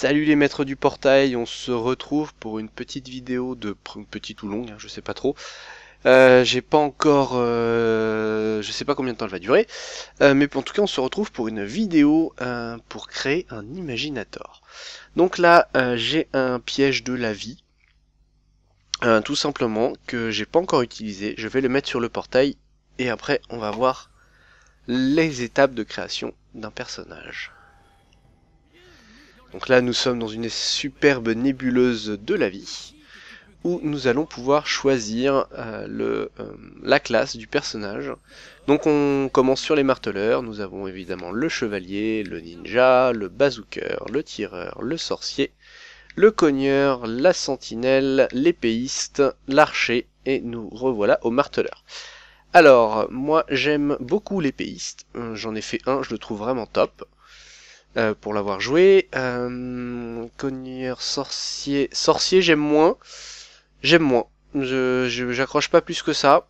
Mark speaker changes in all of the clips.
Speaker 1: Salut les maîtres du portail, on se retrouve pour une petite vidéo de petite ou longue, hein, je sais pas trop. Euh, j'ai pas encore, euh, je sais pas combien de temps elle va durer, euh, mais en tout cas on se retrouve pour une vidéo pour créer un imaginator. Donc là j'ai un piège de la vie, tout simplement que j'ai pas encore utilisé. Je vais le mettre sur le portail et après on va voir les étapes de création d'un personnage. Donc là, nous sommes dans une superbe nébuleuse de la vie, où nous allons pouvoir choisir euh, le, euh, la classe du personnage. Donc on commence sur les marteleurs, nous avons évidemment le chevalier, le ninja, le bazooker, le tireur, le sorcier, le cogneur, la sentinelle, l'épéiste, l'archer, et nous revoilà au marteleur. Alors, moi j'aime beaucoup l'épéiste, euh, j'en ai fait un, je le trouve vraiment top. Euh, pour l'avoir joué. Euh, sorcier, sorcier, j'aime moins, j'aime moins. Je j'accroche pas plus que ça.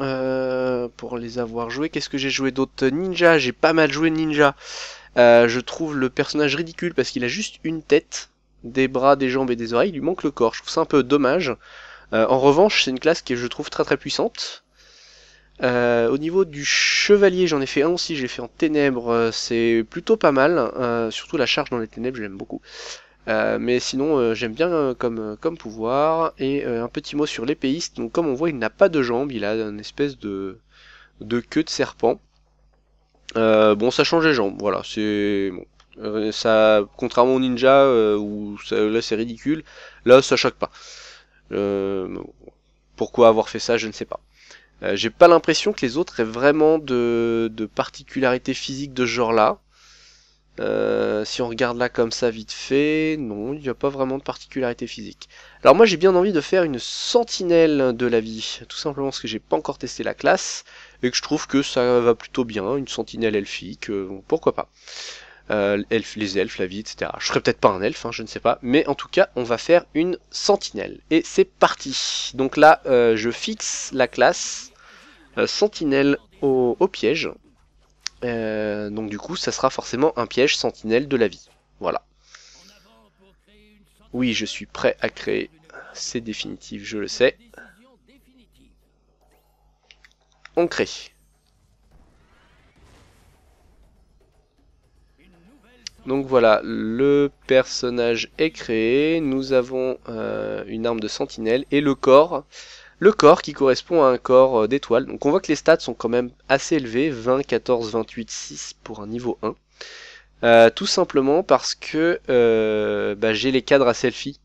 Speaker 1: Euh, pour les avoir joués, qu'est-ce que j'ai joué d'autre Ninja, j'ai pas mal joué Ninja. Euh, je trouve le personnage ridicule parce qu'il a juste une tête, des bras, des jambes et des oreilles. Il lui manque le corps. Je trouve ça un peu dommage. en revanche, c'est une classe qui je trouve très très puissante. Euh, au niveau du chevalier, j'en ai fait un aussi, j'ai fait en ténèbres, euh, c'est plutôt pas mal, hein. euh, surtout la charge dans les ténèbres, j'aime beaucoup. mais sinon, j'aime bien comme, comme pouvoir. Et un petit mot sur l'épéiste. Donc, comme on voit, il n'a pas de jambes, il a une espèce de, de queue de serpent. bon, ça change les jambes, voilà. C'est bon. ça, contrairement au ninja, où là c'est ridicule, là ça choque pas. pourquoi avoir fait ça, je ne sais pas. Euh, j'ai pas l'impression que les autres aient vraiment de, de particularités physiques de ce genre-là. Euh, si on regarde là comme ça vite fait, non, il n'y a pas vraiment de particularité physique. Alors moi j'ai bien envie de faire une sentinelle de la vie, tout simplement parce que j'ai pas encore testé la classe, et que je trouve que ça va plutôt bien, une sentinelle elfique, euh, pourquoi pas. Euh, les elfes, la vie, etc. Je serais peut-être pas un elfe, hein, je ne sais pas, mais en tout cas, on va faire une sentinelle. Et c'est parti Donc là, euh, je fixe la classe euh, sentinelle au, au piège. donc du coup, ça sera forcément un piège sentinelle de la vie. Voilà. Oui, je suis prêt à créer. C'est définitif, je le sais. On crée. Donc voilà, le personnage est créé, nous avons euh, une arme de sentinelle et le corps. Le corps qui correspond à un corps euh, d'étoile. Donc on voit que les stats sont quand même assez élevés, 20, 14, 28, 6 pour un niveau 1. Euh, tout simplement parce que bah, j'ai les cadres à selfie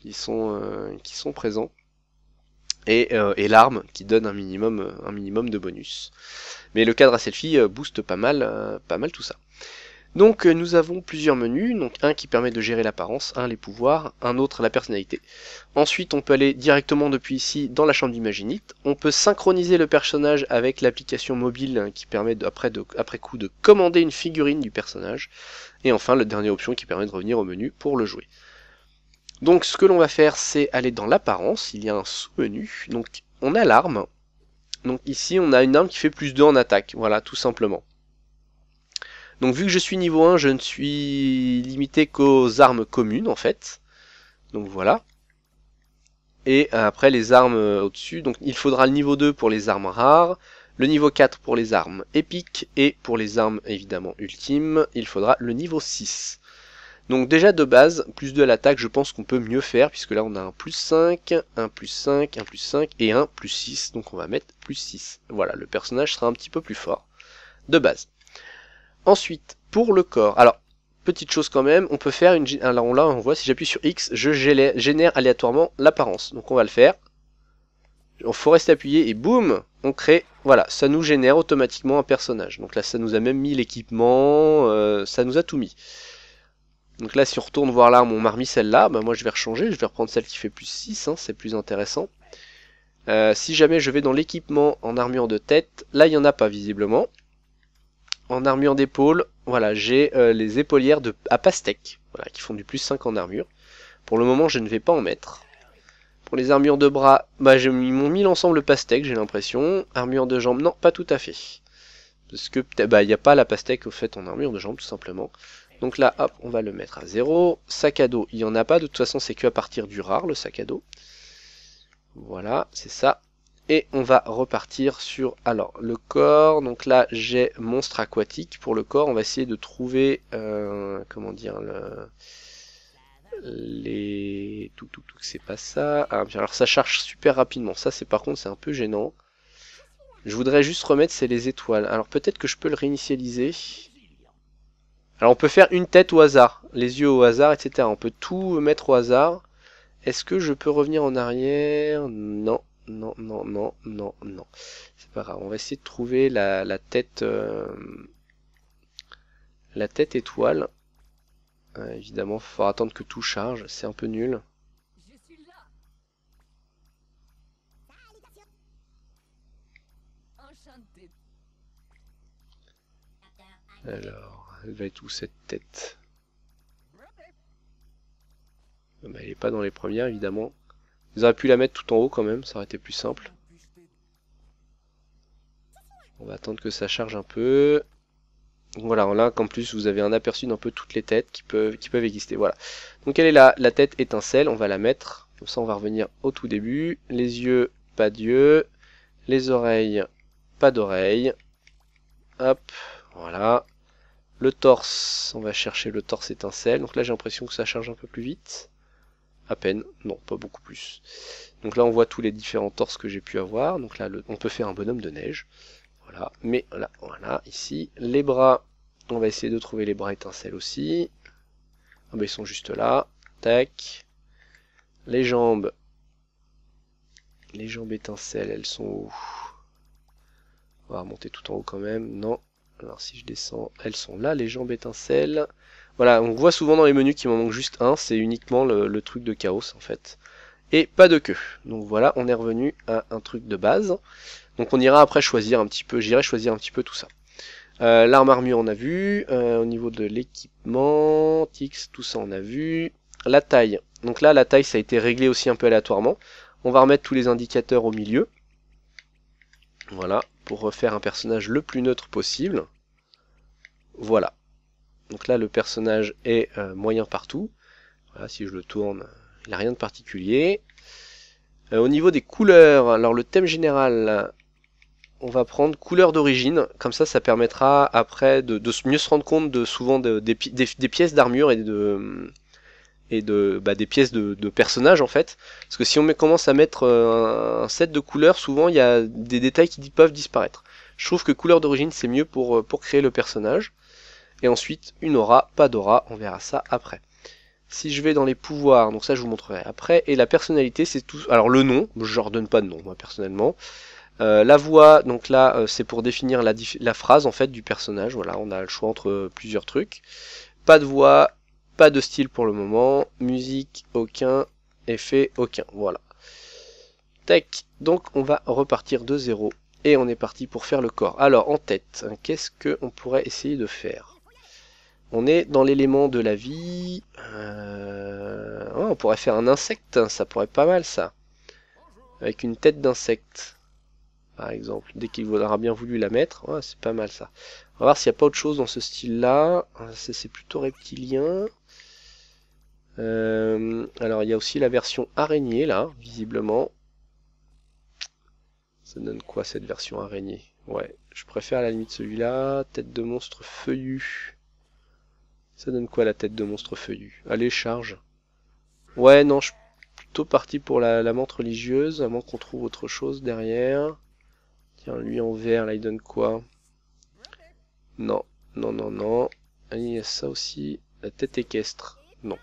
Speaker 1: qui sont, qui sont présents et, l'arme qui donne un minimum, un minimum de bonus. Mais le cadre à selfie booste pas mal, pas mal tout ça. Donc euh, nous avons plusieurs menus, donc un qui permet de gérer l'apparence, un les pouvoirs, un autre la personnalité. Ensuite on peut aller directement depuis ici dans la chambre d'Imaginite, on peut synchroniser le personnage avec l'application mobile hein, qui permet après, après coup de commander une figurine du personnage, et enfin la dernière option qui permet de revenir au menu pour le jouer. Donc ce que l'on va faire c'est aller dans l'apparence, il y a un sous-menu, donc on a l'arme, donc ici on a une arme qui fait plus 2 en attaque, voilà tout simplement. Donc vu que je suis niveau 1, je ne suis limité qu'aux armes communes en fait. Donc voilà. Et euh, après les armes euh, au-dessus, donc il faudra le niveau 2 pour les armes rares, le niveau 4 pour les armes épiques, et pour les armes évidemment ultimes, il faudra le niveau 6. Donc déjà de base, plus 2 à l'attaque, je pense qu'on peut mieux faire, puisque là on a un plus 5, un plus 5, un plus 5 et un plus 6, donc on va mettre plus 6. Voilà, le personnage sera un petit peu plus fort, de base. Ensuite, pour le corps. Alors, petite chose quand même, on peut faire une... Alors là, on voit, si j'appuie sur X, je génère aléatoirement l'apparence. Donc on va le faire. Il faut rester appuyé et boum, on crée... Voilà, ça nous génère automatiquement un personnage. Donc là, ça nous a même mis l'équipement, euh, ça nous a tout mis. Donc là, si on retourne voir là, on m'a remis celle-là. Bah moi, je vais rechanger, je vais reprendre celle qui fait plus 6, hein, c'est plus intéressant. Euh, si jamais je vais dans l'équipement en armure de tête, là, il n'y en a pas visiblement en armure d'épaule, voilà, j'ai euh, les épaulières de, à pastèque, voilà, qui font du plus 5 en armure. Pour le moment, je ne vais pas en mettre. Pour les armures de bras, bah, mis mon mis ensemble pastèque, j'ai l'impression. Armure de jambes, non, pas tout à fait. Parce que bah, il n'y a pas la pastèque au fait en armure de jambes, tout simplement. Donc là, hop, on va le mettre à 0. Sac à dos, il n'y en a pas, de toute façon, c'est que à partir du rare, le sac à dos. Voilà, c'est ça. Et on va repartir sur alors le corps. Donc là, j'ai monstre aquatique. Pour le corps, on va essayer de trouver euh, comment dire le les tout tout tout c'est pas ça. Ah, alors ça charge super rapidement. Ça c'est par contre c'est un peu gênant. Je voudrais juste remettre c'est les étoiles. Alors peut-être que je peux le réinitialiser. Alors on peut faire une tête au hasard, les yeux au hasard, etc. On peut tout mettre au hasard. Est-ce que je peux revenir en arrière Non non, non, non, non, non. C'est pas grave. On va essayer de trouver la, la tête... Euh, la tête étoile. Euh, évidemment, il faudra attendre que tout charge. C'est un peu nul. Alors, elle va être où cette tête ah bah, Elle n'est pas dans les premières, évidemment. Vous auriez pu la mettre tout en haut quand même, ça aurait été plus simple. On va attendre que ça charge un peu. Donc voilà, là qu'en plus vous avez un aperçu d'un peu toutes les têtes qui peuvent, qui peuvent exister. Voilà. Donc elle est là, la tête étincelle, on va la mettre. Comme ça on va revenir au tout début. Les yeux, pas d'yeux. Les oreilles, pas d'oreilles. Hop, voilà. Le torse, on va chercher le torse étincelle. Donc là j'ai l'impression que ça charge un peu plus vite à peine, non pas beaucoup plus. Donc là on voit tous les différents torses que j'ai pu avoir, donc là on peut faire un bonhomme de neige, voilà, mais là, voilà, ici, les bras, on va essayer de trouver les bras étincelles aussi, ah ben, ils sont juste là, tac, les jambes, les jambes étincelles, elles sont On va remonter tout en haut quand même, non, alors si je descends, elles sont là, les jambes étincelles, voilà, on voit souvent dans les menus qu'il m'en manque juste un, c'est uniquement le, truc de chaos en fait. Et pas de queue. Donc voilà, on est revenu à un truc de base. Donc on ira après choisir un petit peu, j'irai choisir un petit peu tout ça. Euh, L'arme armure on a vu, euh, au niveau de l'équipement, Tix, tout ça on a vu. La taille, donc là la taille ça a été réglé aussi un peu aléatoirement. On va remettre tous les indicateurs au milieu. Voilà, pour refaire un personnage le plus neutre possible. Voilà. Donc là, le personnage est euh, moyen partout. Voilà, si je le tourne, il a rien de particulier. Euh, au niveau des couleurs, alors le thème général, on va prendre couleur d'origine. Comme ça, ça permettra après de, mieux se rendre compte de souvent des, pièces d'armure et de et bah, des pièces de, personnages en fait parce que si on commence à mettre euh, un, set de couleurs souvent il y a des détails qui peuvent disparaître je trouve que couleur d'origine c'est mieux pour créer le personnage et ensuite, une aura, pas d'aura, on verra ça après. Si je vais dans les pouvoirs, donc ça je vous montrerai après. Et la personnalité, c'est tout... Alors le nom, je leur donne pas de nom, moi personnellement. Euh, la voix, donc là, euh, c'est pour définir la, la, phrase en fait du personnage. Voilà, on a le choix entre plusieurs trucs. Pas de voix, pas de style pour le moment. Musique, aucun. Effet, aucun. Voilà. tech Donc on va repartir de zéro. Et on est parti pour faire le corps. Alors en tête, hein, qu'est-ce qu'on pourrait essayer de faire on est dans l'élément de la vie. Euh, oh, on pourrait faire un insecte, hein, ça pourrait être pas mal ça. Avec une tête d'insecte, par exemple. Dès qu'il aura bien voulu la mettre, c'est pas mal ça. On va voir s'il n'y a pas autre chose dans ce style-là. Euh, c'est plutôt reptilien. Euh, alors il y a aussi la version araignée là, visiblement. Ça donne quoi cette version araignée Ouais, je préfère à la limite celui-là. Tête de monstre feuillu. Ça donne quoi la tête de monstre feuillu Allez, charge. Ouais, non, je suis plutôt parti pour la, menthe religieuse, à moins qu'on trouve autre chose derrière. Tiens, lui en vert, là, il donne quoi Non, non, non, non. Allez, ah, il y a ça aussi. La tête équestre. Non.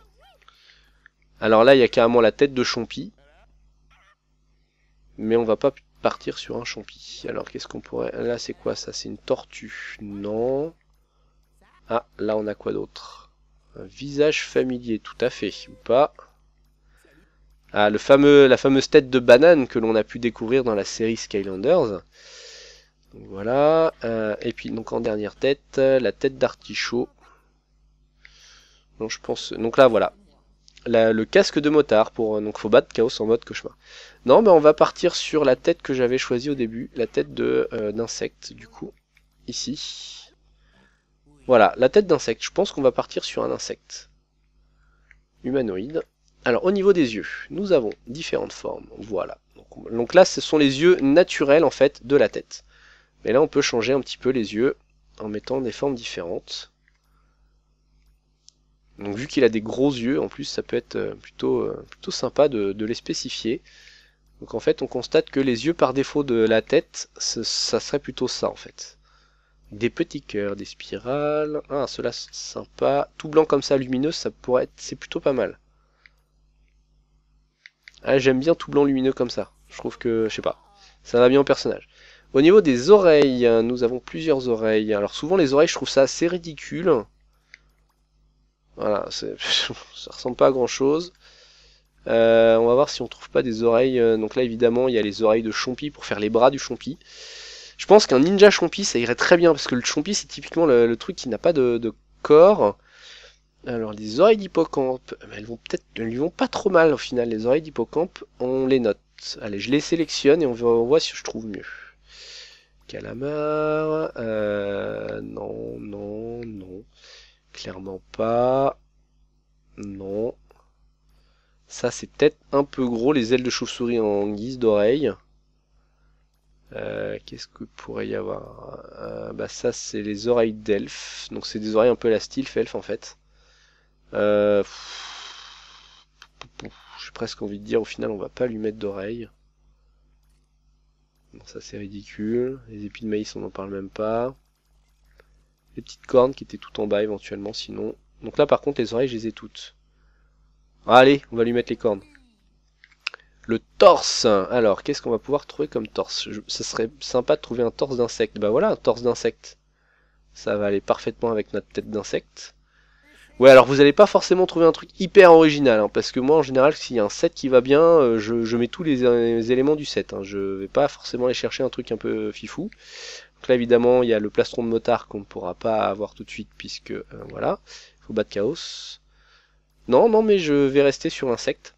Speaker 1: Alors là, il y a carrément la tête de champi. Mais on va pas partir sur un champi. Alors, qu'est-ce qu'on pourrait... Là, c'est quoi, ça C'est une tortue Non. Ah, là on a quoi d'autre Un visage familier, tout à fait, ou pas Ah, le fameux, la fameuse tête de banane que l'on a pu découvrir dans la série Skylanders. voilà, euh, et puis donc en dernière tête, la tête d'artichaut. Donc je pense, donc là voilà, le casque de motard pour donc faut battre chaos en mode cauchemar. Non, mais on va partir sur la tête que j'avais choisie au début, la tête de euh, d'insecte du coup ici. Voilà, la tête d'insecte. Je pense qu'on va partir sur un insecte. Humanoïde. Alors, au niveau des yeux, nous avons différentes formes. Voilà. Donc, là, ce sont les yeux naturels, en fait, de la tête. Mais là, on peut changer un petit peu les yeux en mettant des formes différentes. Donc vu qu'il a des gros yeux, en plus ça peut être euh, plutôt, euh, plutôt sympa de, les spécifier. Donc en fait on constate que les yeux par défaut de la tête, ça serait plutôt ça en fait. Des petits cœurs, des spirales. Ah, cela sympa. Tout blanc comme ça, lumineux, ça pourrait être... C'est plutôt pas mal. Ah, j'aime bien tout blanc lumineux comme ça. Je trouve que, je sais pas, ça va bien au personnage. Au niveau des oreilles, hein, nous avons plusieurs oreilles. Alors souvent les oreilles, je trouve ça assez ridicule. Voilà, ça ressemble pas à grand chose. Euh, on va voir si on trouve pas des oreilles. Euh, donc là, évidemment, il y a les oreilles de Chompi pour faire les bras du Chompi. Je pense qu'un ninja chompi, ça irait très bien, parce que le chompi, c'est typiquement le, truc qui n'a pas de, corps. Alors, les oreilles d'hippocampe, eh ben, elles vont peut-être, elles lui vont pas trop mal au final, les oreilles d'hippocampe, on les note. Allez, je les sélectionne et on voit si je trouve mieux. Calamar, euh, non, non, non, clairement pas, non. Ça, c'est peut-être un peu gros, les ailes de chauve-souris en guise d'oreille. Euh, qu'est-ce que pourrait y avoir euh, Bah ça c'est les oreilles d'elfe. Donc c'est des oreilles un peu la style elfe en fait. Euh... J'ai presque envie de dire au final on va pas lui mettre d'oreilles. Bon ça c'est ridicule. Les épis de maïs on n'en parle même pas. Les petites cornes qui étaient tout en bas éventuellement sinon. Donc là par contre les oreilles je les ai toutes. Allez on va lui mettre les cornes. Le torse. Alors, qu'est-ce qu'on va pouvoir trouver comme torse Ce Ça serait sympa de trouver un torse d'insecte. Bah voilà, un torse d'insecte. Ça va aller parfaitement avec notre tête d'insecte. Ouais, alors vous n'allez pas forcément trouver un truc hyper original, hein, parce que moi en général, s'il y a un set qui va bien, euh, je, mets tous les, éléments du set. Hein, je vais pas forcément aller chercher un truc un peu fifou. Donc là, évidemment, il y a le plastron de motard qu'on ne pourra pas avoir tout de suite, puisque euh, voilà, il faut battre chaos. Non, non, mais je vais rester sur insecte.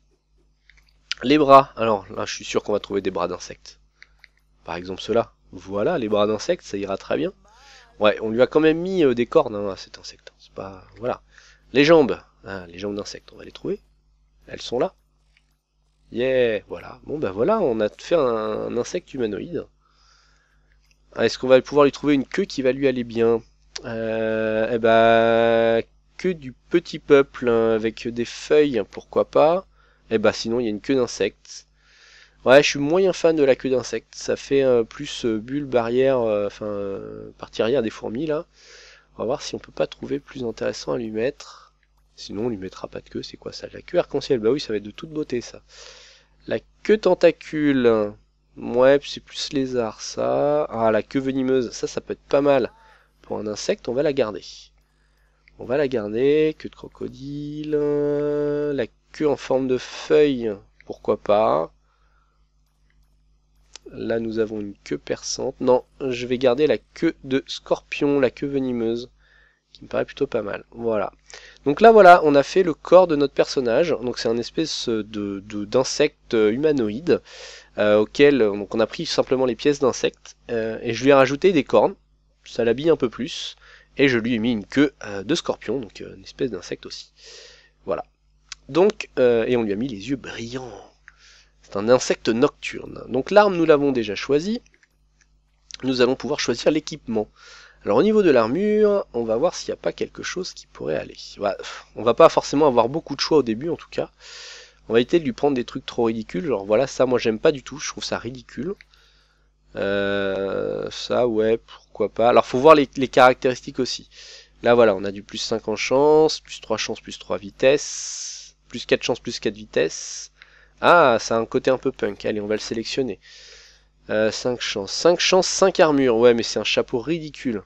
Speaker 1: Les bras, alors là je suis sûr qu'on va trouver des bras d'insectes. Par exemple ceux-là. Voilà, les bras d'insectes, ça ira très bien. Ouais, on lui a quand même mis euh, des cornes hein, à cet insecte. C'est pas... Voilà. Les jambes. Ah, les jambes d'insectes, on va les trouver. Elles sont là. Yeah, voilà. Bon ben voilà, on a fait un, insecte humanoïde. Ah, est-ce qu'on va pouvoir lui trouver une queue qui va lui aller bien euh, Eh ben, queue du petit peuple hein, avec des feuilles, hein, pourquoi pas. Et eh bah ben, sinon il y a une queue d'insecte. Ouais, je suis moyen fan de la queue d'insecte. Ça fait euh, plus euh, bulle barrière, euh, enfin partie arrière des fourmis là. On va voir si on peut pas trouver plus intéressant à lui mettre. Sinon on lui mettra pas de queue, c'est quoi ça La queue arc-en-ciel, bah oui ça va être de toute beauté ça. La queue tentacule, ouais c'est plus lézard ça. Ah la queue venimeuse, ça ça peut être pas mal. Pour un insecte on va la garder. On va la garder, queue de crocodile, la queue queue en forme de feuille, pourquoi pas. Là, nous avons une queue perçante. Non, je vais garder la queue de scorpion, la queue venimeuse, qui me paraît plutôt pas mal. Voilà. Donc là, voilà, on a fait le corps de notre personnage. Donc c'est un espèce de d'insecte euh, humanoïde euh, auquel donc on a pris simplement les pièces d'insectes euh, et je lui ai rajouté des cornes. Ça l'habille un peu plus et je lui ai mis une queue de scorpion, donc une espèce d'insecte aussi. Voilà. Donc, euh, et on lui a mis les yeux brillants. C'est un insecte nocturne. Donc l'arme, nous l'avons déjà choisie. Nous allons pouvoir choisir l'équipement. Alors au niveau de l'armure, on va voir s'il n'y a pas quelque chose qui pourrait aller. Bah, on va pas forcément avoir beaucoup de choix au début en tout cas. On va éviter de lui prendre des trucs trop ridicules. Genre voilà, ça moi j'aime pas du tout, je trouve ça ridicule. Euh, ça ouais, pourquoi pas. Alors faut voir les, caractéristiques aussi. Là voilà, on a du plus 5 en chance, plus 3 chances, plus 3 vitesse plus 4 chances, plus 4 vitesses. Ah, ça a un côté un peu punk. Allez, on va le sélectionner. 5 euh, chances. 5 chances, 5 armures. Ouais, mais c'est un chapeau ridicule.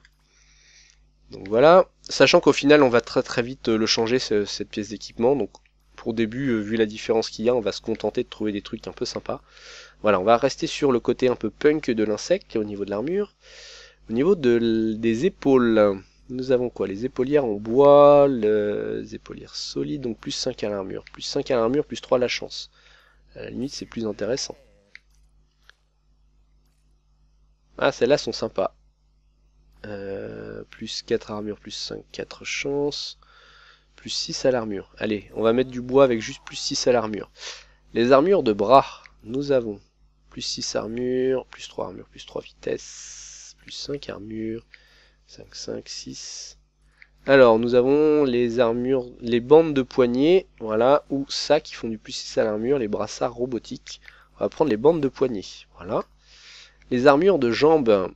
Speaker 1: Donc voilà. Sachant qu'au final, on va très très vite euh, le changer, cette pièce d'équipement. Donc pour début, euh, vu la différence qu'il y a, on va se contenter de trouver des trucs un peu sympas. Voilà, on va rester sur le côté un peu punk de l'insecte au niveau de l'armure. Au niveau de, des épaules, nous avons quoi Les épaulières en bois, les épaulières solides, donc plus 5 à l'armure. Plus 5 à l'armure, plus 3 à la chance. À la limite, c'est plus intéressant. Ah, celles-là sont sympas. Euh, plus 4 armure, plus 5, 4 chances. Plus 6 à l'armure. Allez, on va mettre du bois avec juste plus 6 à l'armure. Les armures de bras, nous avons plus 6 armure, plus 3 armure, plus 3 vitesse, plus 5 armure, 5, 5, 6. Alors, nous avons les armures, les bandes de poignet, voilà, ou ça qui font du plus 6 à l'armure, les brassards robotiques. On va prendre les bandes de poignets voilà. Les armures de jambes,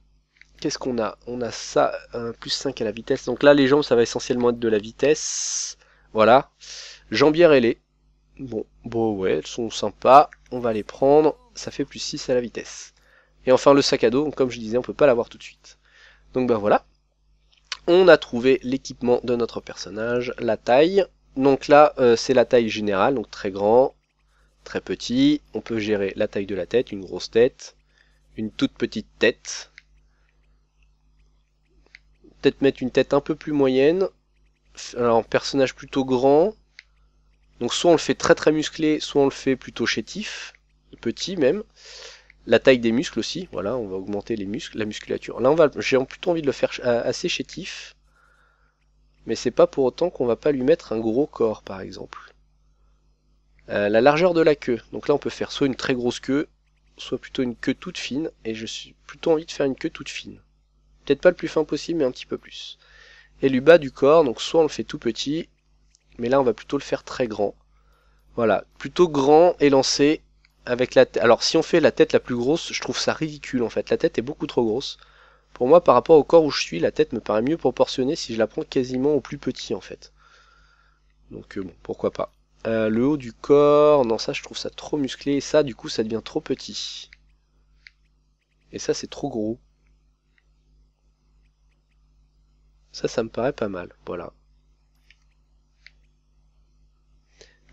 Speaker 1: qu'est-ce qu'on a On a ça, un plus 5 à la vitesse. Donc là, les jambes, ça va essentiellement être de la vitesse. Voilà. Jambières ailées. Bon, bon, ouais, elles sont sympas. On va les prendre. Ça fait plus 6 à la vitesse. Et enfin, le sac à dos, comme je disais, on peut pas l'avoir tout de suite. Donc ben voilà on a trouvé l'équipement de notre personnage, la taille. Donc là, euh, c'est la taille générale, donc très grand, très petit. On peut gérer la taille de la tête, une grosse tête, une toute petite tête. Peut-être mettre une tête un peu plus moyenne. Alors, personnage plutôt grand. Donc soit on le fait très très musclé, soit on le fait plutôt chétif, petit même la taille des muscles aussi, voilà, on va augmenter les muscles, la musculature. Là, on va, j'ai plutôt envie de le faire euh, assez chétif, mais c'est pas pour autant qu'on va pas lui mettre un gros corps, par exemple. Euh, la largeur de la queue, donc là, on peut faire soit une très grosse queue, soit plutôt une queue toute fine, et je suis plutôt envie de faire une queue toute fine. Peut-être pas le plus fin possible, mais un petit peu plus. Et le bas du corps, donc soit on le fait tout petit, mais là, on va plutôt le faire très grand. Voilà, plutôt grand, et lancé alors si on fait la tête la plus grosse, je trouve ça ridicule en fait. La tête est beaucoup trop grosse. Pour moi, par rapport au corps où je suis, la tête me paraît mieux proportionnée si je la prends quasiment au plus petit en fait. Donc euh, bon, pourquoi pas. Euh, le haut du corps, non ça je trouve ça trop musclé et ça du coup ça devient trop petit. Et ça c'est trop gros. Ça, ça me paraît pas mal, voilà.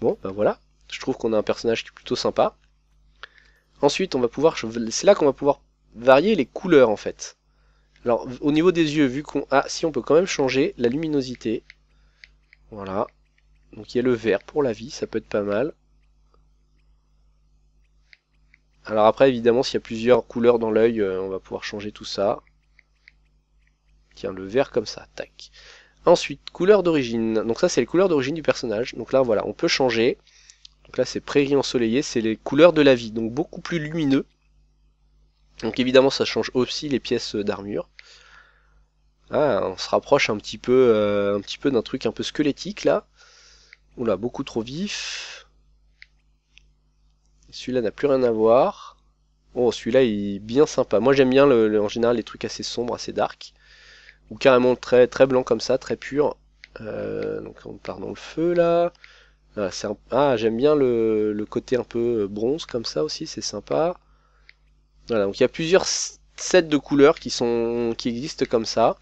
Speaker 1: Bon, ben voilà, je trouve qu'on a un personnage qui est plutôt sympa. Ensuite, on va pouvoir, c'est là qu'on va pouvoir varier les couleurs en fait. Alors, au niveau des yeux, vu qu'on a, ah, si on peut quand même changer la luminosité. Voilà. Donc il y a le vert pour la vie, ça peut être pas mal. Alors après, évidemment, s'il y a plusieurs couleurs dans l'œil, euh, on va pouvoir changer tout ça. Tiens, le vert comme ça, tac. Ensuite, couleur d'origine. Donc ça, c'est les couleurs d'origine du personnage. Donc là, voilà, on peut changer. Donc là, c'est prairie ensoleillée, c'est les couleurs de la vie, donc beaucoup plus lumineux. Donc évidemment, ça change aussi les pièces d'armure. Ah, on se rapproche un petit peu, euh, un petit peu d'un truc un peu squelettique là. Oula, beaucoup trop vif. Celui-là n'a plus rien à voir. Oh, celui-là est bien sympa. Moi, j'aime bien en général les trucs assez sombres, assez dark, ou carrément très très blanc comme ça, très pur. Euh, donc on part dans le feu là. Ah, ah, j'aime bien le, côté un peu euh, bronze comme ça aussi, c'est sympa. Voilà, donc il y a plusieurs sets de couleurs qui, sont, qui existent comme ça.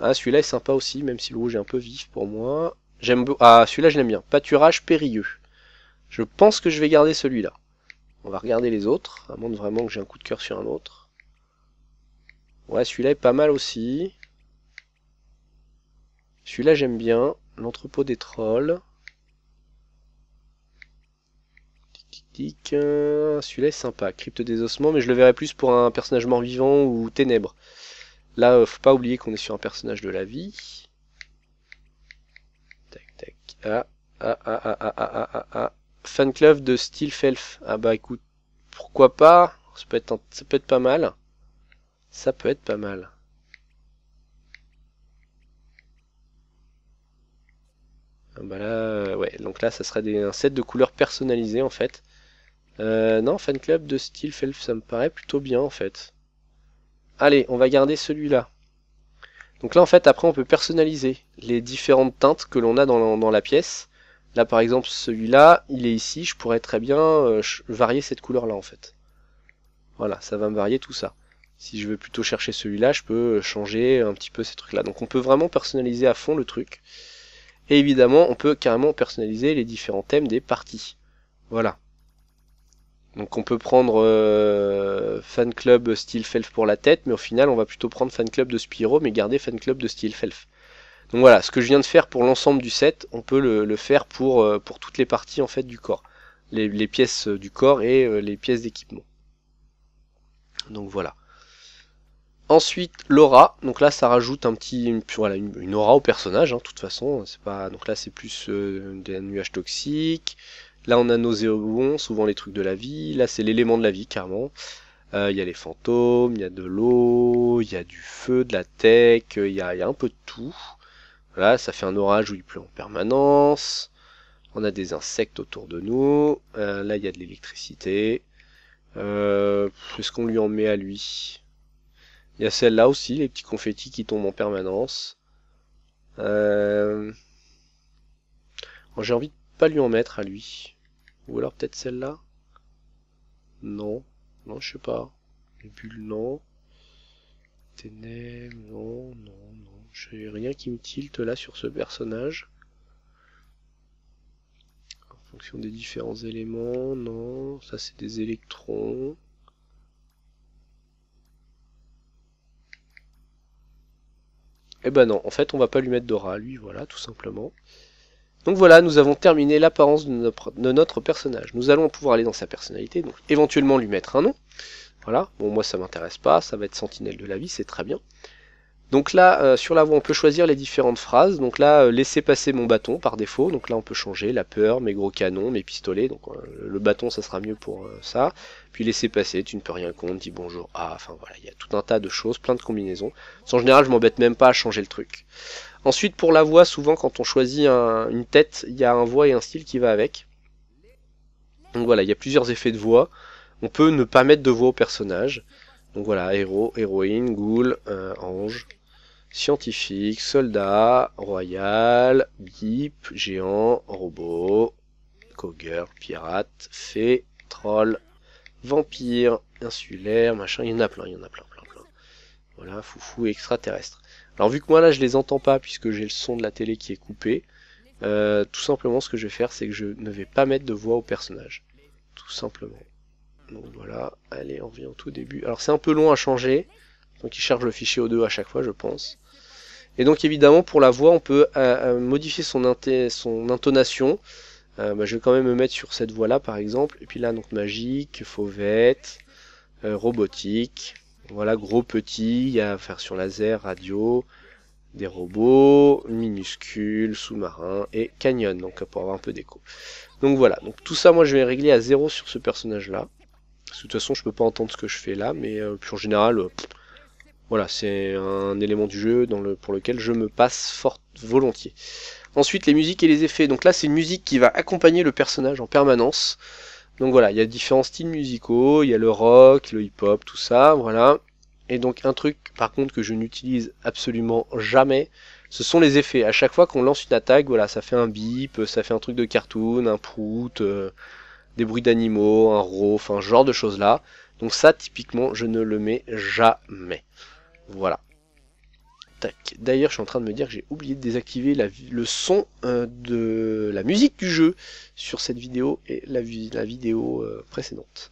Speaker 1: Ah, celui-là est sympa aussi, même si le rouge est un peu vif pour moi. J'aime Ah, celui-là, je l'aime bien. Pâturage périlleux. Je pense que je vais garder celui-là. On va regarder les autres, à moins vraiment que j'ai un coup de cœur sur un autre. Ouais, celui-là est pas mal aussi. Celui-là, j'aime bien l'entrepôt des trolls. Celui-là est sympa. Crypte des ossements, mais je le verrais plus pour un personnage mort-vivant ou ténèbres. Là, euh, faut pas oublier qu'on est sur un personnage de la vie. Tac, Fan club de Steel Felf. Ah bah écoute, pourquoi pas ça peut, être, ça peut être pas mal. Ça peut être pas mal. Ah bah là, euh, ouais, donc là, ça serait des, un set de couleurs personnalisées en fait. Euh, non, fan club de style Felf, ça me paraît plutôt bien en fait. Allez, on va garder celui-là. Donc là, en fait, après, on peut personnaliser les différentes teintes que l'on a dans la, pièce. Là, par exemple, celui-là, il est ici. Je pourrais très bien euh, varier cette couleur-là, en fait. Voilà, ça va me varier tout ça. Si je veux plutôt chercher celui-là, je peux changer un petit peu ces trucs-là. Donc on peut vraiment personnaliser à fond le truc. Et évidemment, on peut carrément personnaliser les différents thèmes des parties. Voilà. Donc on peut prendre euh, fan club style Felf pour la tête, mais au final on va plutôt prendre fan club de Spiro, mais garder fan club de style Felf. Donc voilà, ce que je viens de faire pour l'ensemble du set, on peut le, faire pour, euh, pour toutes les parties en fait du corps. Les, pièces euh, du corps et les pièces d'équipement. Donc voilà. Ensuite l'aura, donc là ça rajoute un petit, une, aura au personnage, hein, de toute façon, c'est pas, donc là c'est plus euh, des nuages toxiques, là on a nos souvent les trucs de la vie, là c'est l'élément de la vie carrément, euh, il y a les fantômes, il y a de l'eau, il y a du feu, de la tech, euh, il y a, y a, un peu de tout, voilà, ça fait un orage où il pleut en permanence, on a des insectes autour de nous, là il y a de l'électricité, euh, ce qu'on lui en met à lui il y a celle-là aussi, les petits confettis qui tombent en permanence. Euh, j'ai envie de pas lui en mettre à lui. Ou alors peut-être celle-là Non. Non, je sais pas. Les bulles, non. Ténèbres, non, non, non. n'ai rien qui me tilte là sur ce personnage. En fonction des différents éléments, non. Ça, c'est des électrons. Eh ben non, en fait on va pas lui mettre Dora, lui, voilà, tout simplement. Donc voilà, nous avons terminé l'apparence de, de notre, personnage. Nous allons pouvoir aller dans sa personnalité, donc éventuellement lui mettre un nom. Voilà, bon moi ça m'intéresse pas, ça va être Sentinelle de la vie, c'est très bien. Donc là, euh, sur la voix, on peut choisir les différentes phrases. Donc là, euh, laisser passer mon bâton par défaut. Donc là, on peut changer la peur, mes gros canons, mes pistolets. Donc euh, le bâton, ça sera mieux pour ça. Puis laisser passer, tu ne peux rien contre, dis bonjour. Ah, enfin voilà, il y a tout un tas de choses, plein de combinaisons. En général, je m'embête même pas à changer le truc. Ensuite, pour la voix, souvent, quand on choisit une tête, il y a un voix et un style qui va avec. Donc voilà, il y a plusieurs effets de voix. On peut ne pas mettre de voix au personnage. Donc voilà, héros, héroïne, ghoul, ange, Scientifique, soldat, royal, bip, géant, robot, cougar, pirate, fée, troll, vampire, insulaire, machin, il y en a plein, il y en a plein, plein, plein. Voilà, foufou, extraterrestre. Alors vu que moi là je les entends pas puisque j'ai le son de la télé qui est coupé, euh, tout simplement ce que je vais faire c'est que je ne vais pas mettre de voix au personnage. Tout simplement. Donc voilà, allez on revient au tout début. Alors c'est un peu long à changer, donc il charge le fichier O2 à chaque fois je pense. Et donc évidemment pour la voix on peut euh, euh, modifier son, son intonation. Euh, bah, je vais quand même me mettre sur cette voix là par exemple. Et puis là donc magique, fauvette, robotique, voilà gros petit, il y a sur laser, radio, des robots, minuscules, sous-marins et canyon donc pour avoir un peu d'écho. Donc voilà, donc tout ça moi je vais régler à zéro sur ce personnage là. de toute façon je peux pas entendre ce que je fais là mais puis en général... Voilà, c'est un élément du jeu pour lequel je me passe fort volontiers. Ensuite, les musiques et les effets. Donc là, c'est une musique qui va accompagner le personnage en permanence. Donc voilà, il y a différents styles musicaux, il y a le rock, le hip-hop, tout ça, voilà. Et donc un truc par contre que je n'utilise absolument jamais, ce sont les effets. À chaque fois qu'on lance une attaque, voilà, ça fait un bip, ça fait un truc de cartoon, un prout, euh, des bruits d'animaux, un enfin un genre de choses là. Donc ça typiquement je ne le mets jamais. Voilà. Tac. D'ailleurs, je suis en train de me dire que j'ai oublié de désactiver la, le son euh, de la musique du jeu sur cette vidéo et la, la vidéo euh, précédente.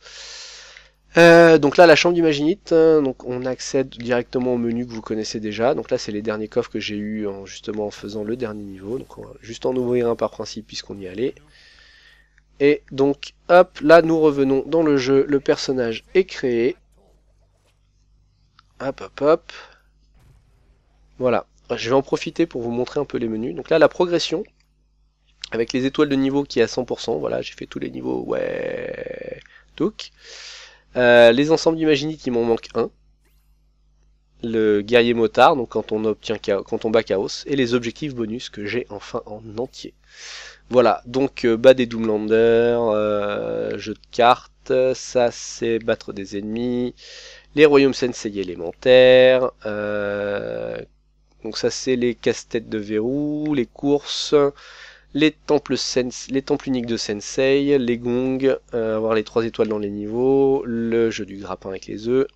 Speaker 1: Euh, donc là, la chambre d'Imaginite, hein, donc on accède directement au menu que vous connaissez déjà. Donc là, c'est les derniers coffres que j'ai eu en, justement en faisant le dernier niveau. Donc on va juste en ouvrir un par principe puisqu'on y allait. Et donc, hop, là nous revenons dans le jeu, le personnage est créé. Hop, hop, hop. Voilà. Je vais en profiter pour vous montrer un peu les menus. Donc là, la progression, avec les étoiles de niveau qui est à 100%. Voilà, j'ai fait tous les niveaux. Ouais. Donc. Euh, les ensembles imaginés qui m'en manque un. Le guerrier motard, donc quand on obtient quand on bat Chaos, et les objectifs bonus que j'ai enfin en entier. Voilà, donc euh, bas des Doomlanders, euh, jeu de cartes, ça c'est battre des ennemis, les royaumes sensei élémentaires, euh, donc ça c'est les casse-têtes de verrou, les courses, les temples, les temples uniques de sensei, les gongs, euh, avoir les trois étoiles dans les niveaux, le jeu du grappin avec les œufs,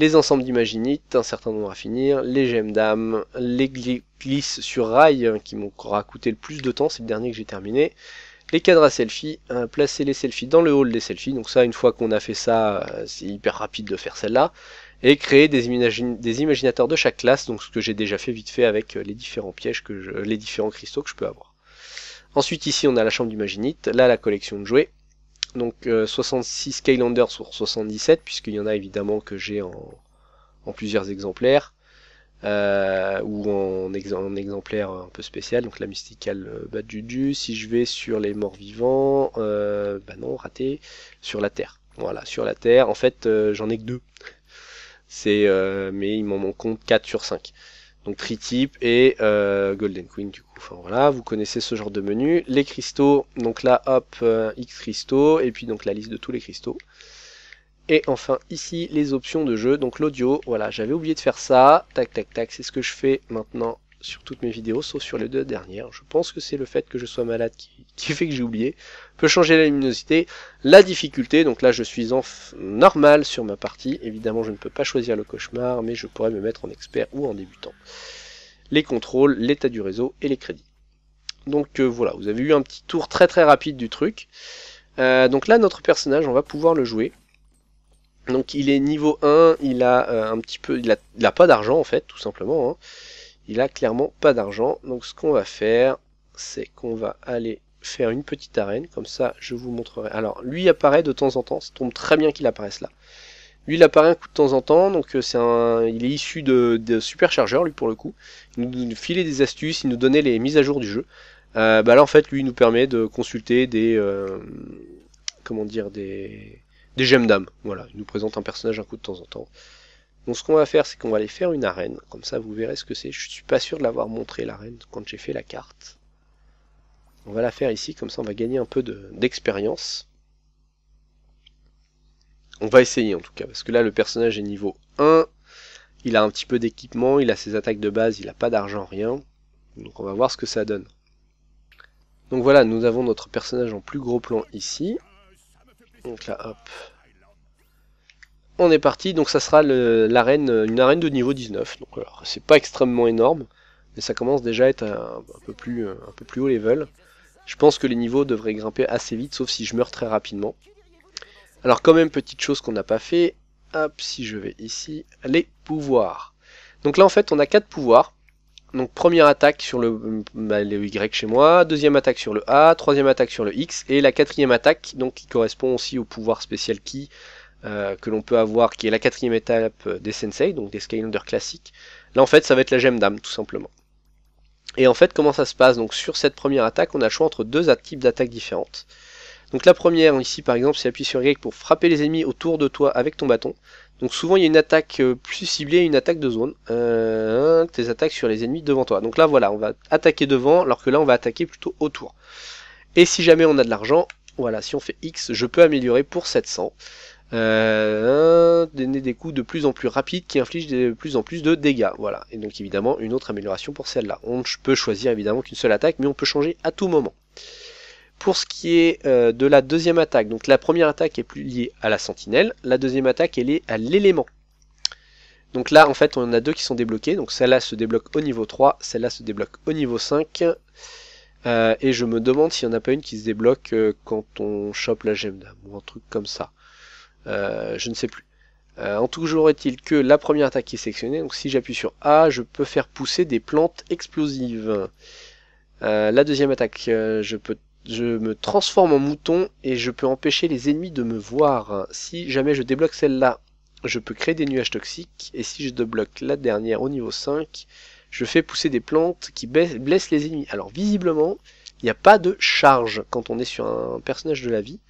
Speaker 1: les ensembles d'imaginites, un certain nombre à finir, les gemmes d'âme, les glisses sur rail hein, qui m'ont coûté le plus de temps, c'est le dernier que j'ai terminé, les cadres à selfie, euh, placer les selfies dans le hall des selfies. Donc ça, une fois qu'on a fait ça, euh, c'est hyper rapide de faire celle-là. Et créer des, imaginateurs de chaque classe, donc ce que j'ai déjà fait vite fait avec euh, les différents pièges, que les différents cristaux que je peux avoir. Ensuite ici on a la chambre d'imaginite, là la collection de jouets. Donc 66 Skylanders sur 77, puisqu'il y en a évidemment que j'ai en plusieurs exemplaires. Euh, ou en, exemplaire un peu spécial, donc la mysticale euh, bah, du, Si je vais sur les morts vivants, euh, bah non, raté, sur la Terre. Voilà, sur la Terre, en fait, euh, j'en ai que deux. C'est, mais il m'en compte 4 sur 5. Donc Tri-Type et Golden Queen du coup. Enfin voilà, vous connaissez ce genre de menu. Les cristaux, donc là hop, X cristaux, et puis donc la liste de tous les cristaux. Et enfin ici les options de jeu, donc l'audio, voilà j'avais oublié de faire ça, tac tac tac, c'est ce que je fais maintenant sur toutes mes vidéos, sauf sur les deux dernières. Je pense que c'est le fait que je sois malade qui, fait que j'ai oublié. Peut changer la luminosité, la difficulté, donc là je suis en normal sur ma partie. Évidemment je ne peux pas choisir le cauchemar, mais je pourrais me mettre en expert ou en débutant. Les contrôles, l'état du réseau et les crédits. Donc euh, voilà, vous avez eu un petit tour très très rapide du truc. Euh, donc là notre personnage, on va pouvoir le jouer. Donc il est niveau 1, il a euh, un petit peu, il a, pas d'argent en fait, tout simplement. Hein. Il a clairement pas d'argent. Donc ce qu'on va faire, c'est qu'on va aller faire une petite arène. Comme ça, je vous montrerai. Alors lui apparaît de temps en temps. Ça tombe très bien qu'il apparaisse là. Lui, il apparaît un coup de temps en temps, donc euh, c'est un, il est issu de, de superchargeur lui pour le coup. Il nous filait des astuces, il nous donnait les mises à jour du jeu. Euh, bah là en fait, lui, il nous permet de consulter des, euh, comment dire, des, des gemmes d'âme. Voilà, il nous présente un personnage un coup de temps en temps. Donc ce qu'on va faire, c'est qu'on va aller faire une arène. Comme ça, vous verrez ce que c'est. Je suis pas sûr de l'avoir montré l'arène quand j'ai fait la carte. On va la faire ici, comme ça on va gagner un peu d'expérience. on va essayer en tout cas, parce que là le personnage est niveau 1. Il a un petit peu d'équipement, il a ses attaques de base, il n'a pas d'argent, rien. Donc on va voir ce que ça donne. Donc voilà, nous avons notre personnage en plus gros plan ici. Donc là, hop. On est parti, donc ça sera l'arène, une arène de niveau 19. Donc c'est pas extrêmement énorme, mais ça commence déjà à être un, peu plus, un peu plus haut level. Je pense que les niveaux devraient grimper assez vite, sauf si je meurs très rapidement. Alors quand même, petite chose qu'on n'a pas fait, hop, si je vais ici, les pouvoirs. Donc là en fait on a quatre pouvoirs, donc première attaque sur bah, le, Y chez moi, deuxième attaque sur le A, troisième attaque sur le X, et la quatrième attaque, donc qui correspond aussi au pouvoir spécial Ki euh, que l'on peut avoir, qui est la quatrième étape des Sensei, donc des Skylanders classiques. Là en fait ça va être la gemme d'âme tout simplement. Et en fait comment ça se passe Donc sur cette première attaque on a le choix entre deux types d'attaques différentes. Donc la première ici par exemple c'est appuyer sur Y pour frapper les ennemis autour de toi avec ton bâton. Donc souvent il y a une attaque euh, plus ciblée, une attaque de zone. Euh, tes attaques sur les ennemis devant toi. Donc là voilà, on va attaquer devant, alors que là on va attaquer plutôt autour. Et si jamais on a de l'argent, voilà, si on fait X, je peux améliorer pour 700. Euh, donner des coups de plus en plus rapides qui infligent de plus en plus de dégâts. Voilà. Et donc évidemment une autre amélioration pour celle-là. On peut choisir évidemment qu'une seule attaque, mais on peut changer à tout moment. Pour ce qui est euh, de la deuxième attaque, donc la première attaque est plus liée à la sentinelle, la deuxième attaque elle est à l'élément. Donc là en fait on en a deux qui sont débloqués, donc celle-là se débloque au niveau 3, celle-là se débloque au niveau 5. Euh, et je me demande s'il n'y en a pas une qui se débloque euh, quand on chope la gemme d'âme ou un truc comme ça. je ne sais plus. en toujours est-il que la première attaque qui est sélectionnée, donc si j'appuie sur A, je peux faire pousser des plantes explosives. la deuxième attaque, je peux je me transforme en mouton et je peux empêcher les ennemis de me voir. Si jamais je débloque celle-là, je peux créer des nuages toxiques. Et si je débloque la dernière au niveau 5, je fais pousser des plantes qui blessent les ennemis. Alors visiblement, il n'y a pas de charge quand on est sur un personnage de la vie.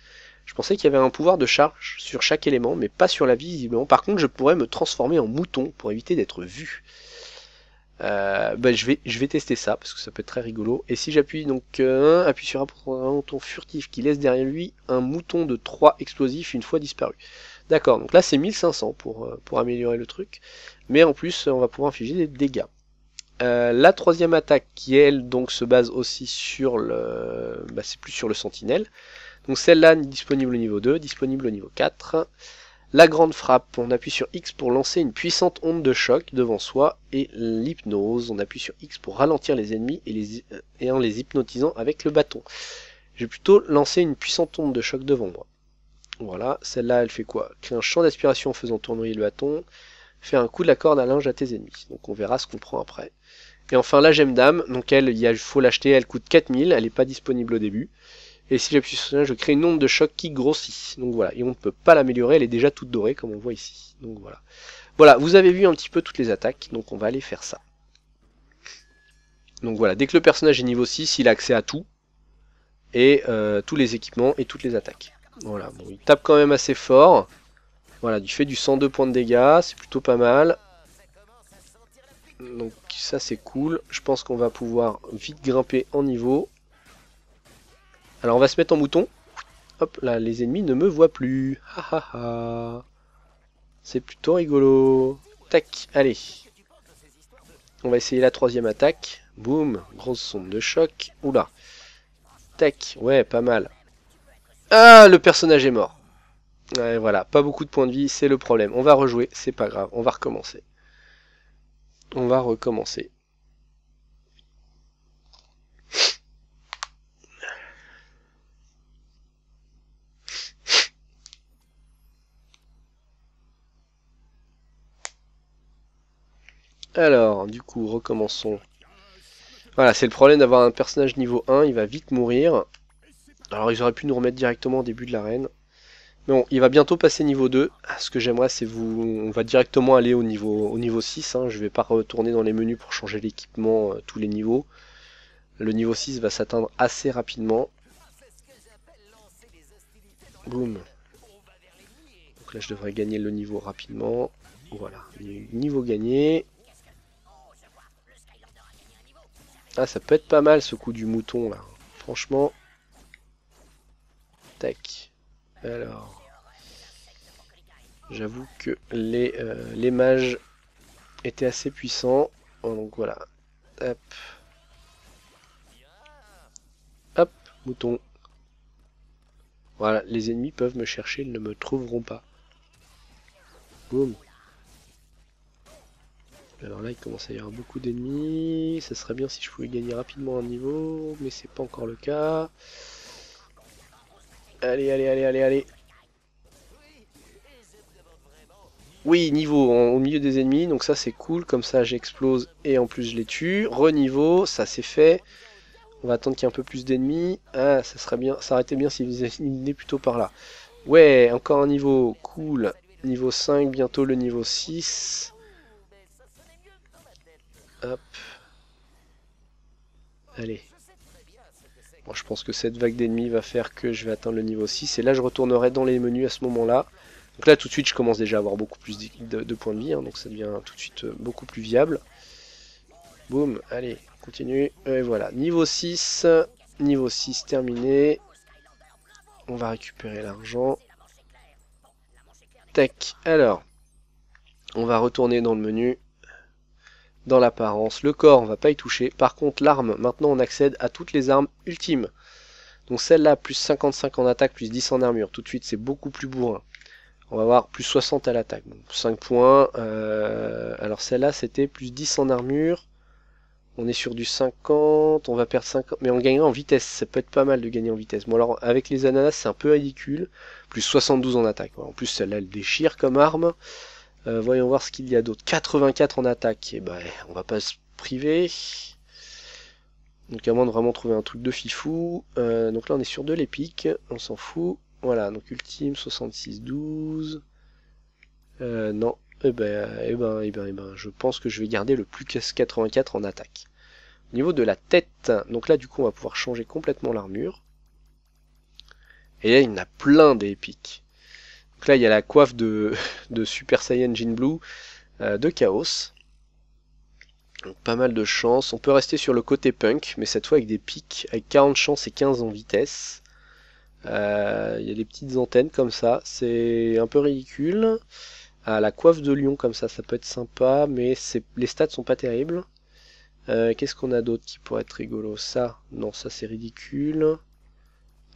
Speaker 1: Je pensais qu'il y avait un pouvoir de charge sur chaque élément, mais pas sur la vie visiblement. Par contre, je pourrais me transformer en mouton pour éviter d'être vu. Euh, bah, je, vais, je vais tester ça parce que ça peut être très rigolo. Et si j'appuie donc euh, appuie sur un mouton furtif qui laisse derrière lui un mouton de 3 explosifs une fois disparu. D'accord, donc là c'est 1500 pour, euh, pour améliorer le truc. Mais en plus on va pouvoir infliger des dégâts. la troisième attaque qui elle donc se base aussi sur le... Bah, c'est plus sur le sentinelle. Donc celle-là disponible au niveau 2, disponible au niveau 4. La grande frappe, on appuie sur X pour lancer une puissante onde de choc devant soi. Et l'hypnose, on appuie sur X pour ralentir les ennemis et, les, euh, en les hypnotisant avec le bâton. Je vais plutôt lancer une puissante onde de choc devant moi. Voilà, celle-là, elle fait quoi Crée un champ d'aspiration en faisant tournoyer le bâton. Fait un coup de la corde à linge à tes ennemis. Donc on verra ce qu'on prend après. Et enfin la gemme d'âme, donc elle, il faut l'acheter, elle coûte 4000, elle n'est pas disponible au début. Et si j'appuie sur ce personnage, je crée une onde de choc qui grossit. Donc voilà, et on ne peut pas l'améliorer, elle est déjà toute dorée comme on voit ici. Donc voilà. Voilà, vous avez vu un petit peu toutes les attaques, donc on va aller faire ça. Donc voilà, dès que le personnage est niveau 6, il a accès à tout. Et euh, tous les équipements et toutes les attaques. Voilà, bon, il tape quand même assez fort. Voilà, Du fait du 102 points de dégâts, c'est plutôt pas mal. Donc ça c'est cool, je pense qu'on va pouvoir vite grimper en niveau. Alors on va se mettre en mouton. Hop là, les ennemis ne me voient plus. Ha C'est plutôt rigolo. Tac, allez. On va essayer la troisième attaque. Boum, grosse sonde de choc. Oula. Tac, ouais, pas mal. Ah, le personnage est mort. Ouais, voilà, pas beaucoup de points de vie, c'est le problème. On va rejouer, c'est pas grave, on va recommencer. On va recommencer. Alors, du coup, recommençons. Voilà, c'est le problème d'avoir un personnage niveau 1, il va vite mourir. Alors, ils auraient pu nous remettre directement au début de l'arène. Mais bon, il va bientôt passer niveau 2. Ah, ce que j'aimerais, c'est vous... On va directement aller au niveau, au niveau 6. Je hein. Je vais pas retourner dans les menus pour changer l'équipement euh, tous les niveaux. Le niveau 6 va s'atteindre assez rapidement. Boum. Donc là, je devrais gagner le niveau rapidement. Voilà, niveau gagné. Ah, ça peut être pas mal ce coup du mouton là. Franchement. Tac. Alors. J'avoue que les, euh, les mages étaient assez puissants. Oh, donc voilà. Hop. Hop, mouton. Voilà, les ennemis peuvent me chercher, ils ne me trouveront pas. Boum. Alors là, il commence à y avoir beaucoup d'ennemis. Ça serait bien si je pouvais gagner rapidement un niveau, mais c'est pas encore le cas. Allez, allez, allez, allez, allez. Oui, niveau au milieu des ennemis, donc ça c'est cool, comme ça j'explose et en plus je les tue. Reniveau, ça c'est fait. On va attendre qu'il y ait un peu plus d'ennemis. Ah, ça serait bien, ça arrêtait bien s'il venait plutôt par là. Ouais, encore un niveau, cool. Niveau 5, bientôt le niveau 6. Allez. je pense que cette vague d'ennemis va faire que je vais atteindre le niveau 6. Et là, je retournerai dans les menus à ce moment-là. Donc là, tout de suite, je commence déjà à avoir beaucoup plus de, points de vie. Hein. donc ça devient tout de suite euh, beaucoup plus viable. Boum, allez, continue. Et voilà, niveau 6. Niveau 6 terminé. On va récupérer l'argent. Tac, alors. On va retourner dans le menu dans l'apparence. Le corps, on va pas y toucher. Par contre, l'arme, maintenant on accède à toutes les armes ultimes. Donc celle-là, plus 55 en attaque, plus 10 en armure. Tout de suite, c'est beaucoup plus bourrin. On va avoir plus 60 à l'attaque. 5 points. Euh, alors celle-là, c'était plus 10 en armure. On est sur du 50, on va perdre 50, mais on gagnera en vitesse, ça peut être pas mal de gagner en vitesse. Bon alors avec les ananas c'est un peu ridicule, plus 72 en attaque, en plus celle-là elle déchire comme arme. Euh, voyons voir ce qu'il y a d'autre. 84 en attaque. Et eh ben, on va pas se priver. Donc à moins de vraiment trouver un truc de fifou. Euh, donc là on est sur de l'épique, on s'en fout. Voilà, donc ultime 66-12. Euh, non, eh ben, et eh ben, eh ben, eh ben, je pense que je vais garder le plus 84 en attaque. Au niveau de la tête, donc là du coup on va pouvoir changer complètement l'armure. Et là il y en a plein des donc là, il y a la coiffe de, Super Saiyan Jean Blue euh, de Chaos. pas mal de chance. On peut rester sur le côté punk, mais cette fois avec des pics, avec 40 chances et 15 en vitesse. Euh, il y a des petites antennes comme ça, c'est un peu ridicule. Ah, la coiffe de lion comme ça, ça peut être sympa, mais les stats sont pas terribles. Euh, qu'est-ce qu'on a d'autre qui pourrait être rigolo Ça, non, ça c'est ridicule.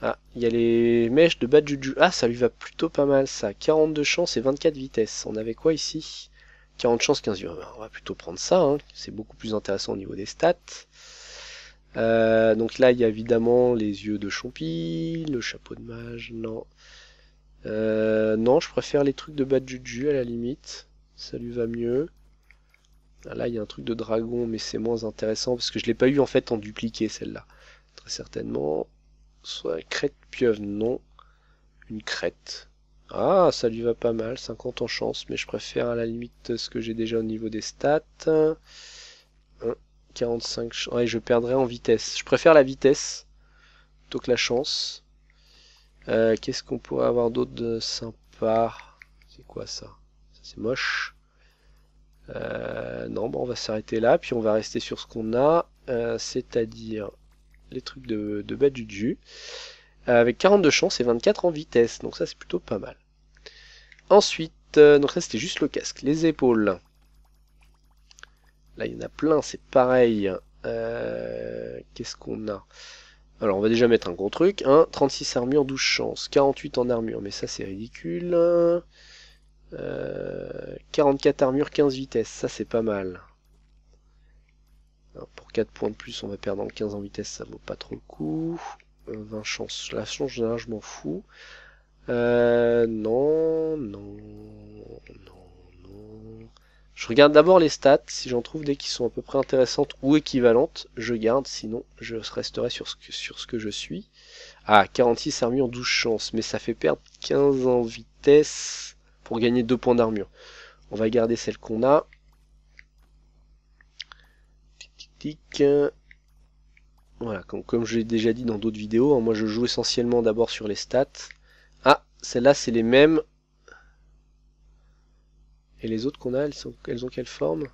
Speaker 1: Ah, il y a les mèches de Badjuju. Ah, ça lui va plutôt pas mal, ça. 42 chances et 24 vitesses. On avait quoi ici 40 chances, 15 ah, On va plutôt prendre ça, hein. c'est beaucoup plus intéressant au niveau des stats. Euh, donc là, il y a évidemment les yeux de Chompi, le chapeau de mage, non. Euh, non, je préfère les trucs de Badjuju à la limite. Ça lui va mieux. Ah, là, il y a un truc de dragon, mais c'est moins intéressant parce que je l'ai pas eu en fait en dupliqué celle-là. Très certainement. Soit crête pieuvre, non. Une crête. Ah, ça lui va pas mal, 50 en chance, mais je préfère à la limite ce que j'ai déjà au niveau des stats. 1, 45, je perdrai en vitesse. Je préfère la vitesse plutôt que la chance. Euh, qu'est-ce qu'on pourrait avoir d'autre de sympa C'est quoi ça, ça C'est moche. Euh, non, bon, on va s'arrêter là, puis on va rester sur ce qu'on a, euh, c'est-à-dire les trucs de, de bas du euh, Avec 42 chances et 24 en vitesse. Donc ça c'est plutôt pas mal. Ensuite, euh, donc ça c'était juste le casque. Les épaules. Là il y en a plein, c'est pareil. Euh, qu'est-ce qu'on a alors on va déjà mettre un gros truc, hein. 36 armure, 12 chances, 48 en armure, mais ça c'est ridicule. 44 armure, 15 vitesse, ça c'est pas mal pour 4 points de plus, on va perdre en 15 en vitesse, ça vaut pas trop le coup. 20 euh, chances, la chance je m'en fous. Euh, non, non, non, non. Je regarde d'abord les stats, si j'en trouve des qui sont à peu près intéressantes ou équivalentes, je garde, sinon je resterai sur ce que, sur ce que je suis. Ah, 46 armure, 12 chances, mais ça fait perdre 15 en vitesse pour gagner 2 points d'armure. On va garder celle qu'on a. Voilà, comme, je l'ai déjà dit dans d'autres vidéos, hein, moi je joue essentiellement d'abord sur les stats. Ah, celles-là c'est les mêmes. Et les autres qu'on a, elles, sont, ont quelle forme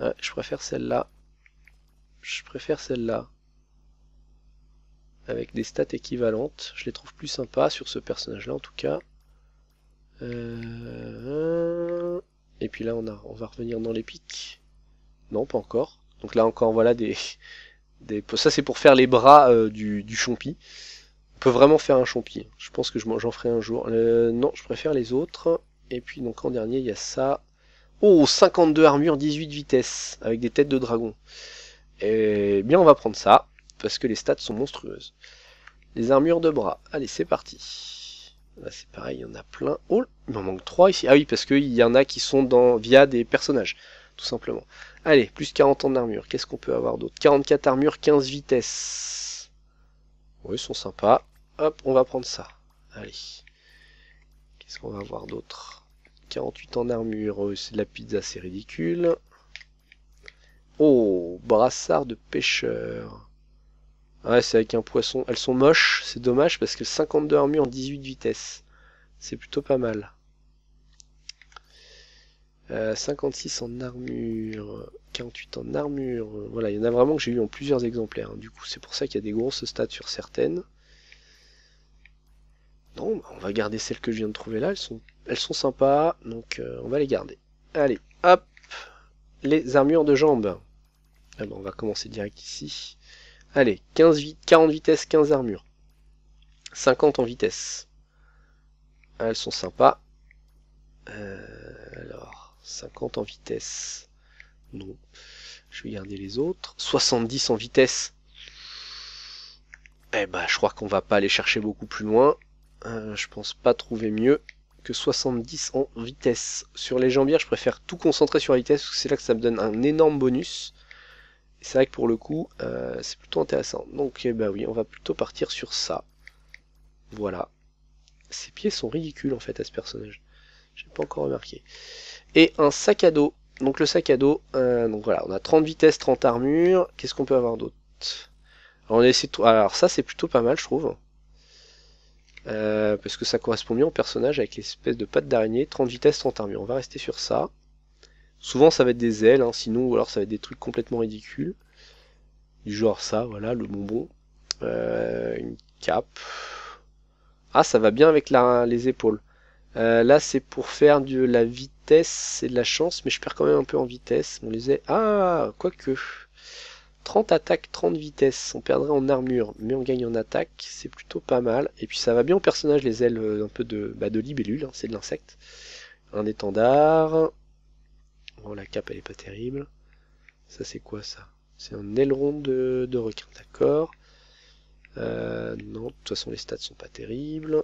Speaker 1: ah, Je préfère celle-là. Je préfère celle-là. Avec des stats équivalentes. Je les trouve plus sympas sur ce personnage-là en tout cas. Euh, et puis là on, a, on va revenir dans les pics. Non, pas encore. Donc là encore, voilà des... des ça c'est pour faire les bras euh, du, du chompi. On peut vraiment faire un chompi. Je pense que j'en ferai un jour. Euh, non, je préfère les autres. Et puis donc en dernier, il y a ça. Oh, 52 armures, 18 vitesses, avec des têtes de dragon. Eh bien, on va prendre ça, parce que les stats sont monstrueuses. Les armures de bras. Allez, c'est parti. Là, c'est pareil, il y en a plein. Oh, il m'en manque 3 ici. Ah oui, parce qu'il y en a qui sont dans via des personnages tout simplement. Allez, plus 40 en armure, qu'est-ce qu'on peut avoir d'autre 44 armure, 15 vitesse. Oui, ils sont sympas. Hop, on va prendre ça. Allez. Qu'est-ce qu'on va avoir d'autre 48 en armure, c'est de la pizza, c'est ridicule. Oh, brassard de pêcheur. Ouais, c'est avec un poisson. Elles sont moches, c'est dommage parce que 52 armure en 18 vitesse. C'est plutôt pas mal. 56 euh, en armure, 48 en armure. Euh, voilà, il y en a vraiment que j'ai eu en plusieurs exemplaires. Hein. Du coup, c'est pour ça qu'il y a des grosses stats sur certaines. Non, bah, on va garder celles que je viens de trouver là. Elles sont, elles sont sympas, donc euh, on va les garder. Allez, hop Les armures de jambes. Ah on va commencer direct ici. Allez, 15 40 vitesses, 15 armures. 50 en vitesse. Ah, elles sont sympas. alors... 50 en vitesse. Non. Je vais garder les autres. 70 en vitesse. Eh ben, je crois qu'on va pas aller chercher beaucoup plus loin. Euh, je pense pas trouver mieux que 70 en vitesse. Sur les jambières, je préfère tout concentrer sur la vitesse, parce que c'est là que ça me donne un énorme bonus. C'est vrai que pour le coup, euh, c'est plutôt intéressant. Donc, eh ben oui, on va plutôt partir sur ça. Voilà. Ses pieds sont ridicules, en fait, à ce personnage j'ai pas encore remarqué. Et un sac à dos. Donc le sac à dos, euh, donc voilà, on a 30 vitesses, 30 armures. Qu'est-ce qu'on peut avoir d'autre alors, on essaie Alors ça c'est plutôt pas mal je trouve. Euh, parce que ça correspond bien au personnage avec l'espèce de patte d'araignée, 30 vitesses, 30 armures. On va rester sur ça. Souvent ça va être des ailes, hein, sinon ou alors ça va être des trucs complètement ridicules. Du genre ça, voilà, le bonbon. Euh, une cape. Ah ça va bien avec les épaules. Euh, là, c'est pour faire de la vitesse et de la chance, mais je perds quand même un peu en vitesse. On les est... Ah, quoique. 30 attaques, 30 vitesses, On perdrait en armure, mais on gagne en attaque. C'est plutôt pas mal. Et puis ça va bien au personnage, les ailes euh, un peu de, bah, de libellule, hein, c'est de l'insecte. Un étendard. Bon, oh, la cape, elle est pas terrible. Ça, c'est quoi, ça C'est un aileron de, requin, d'accord. Euh, non, de toute façon, les stats sont pas terribles.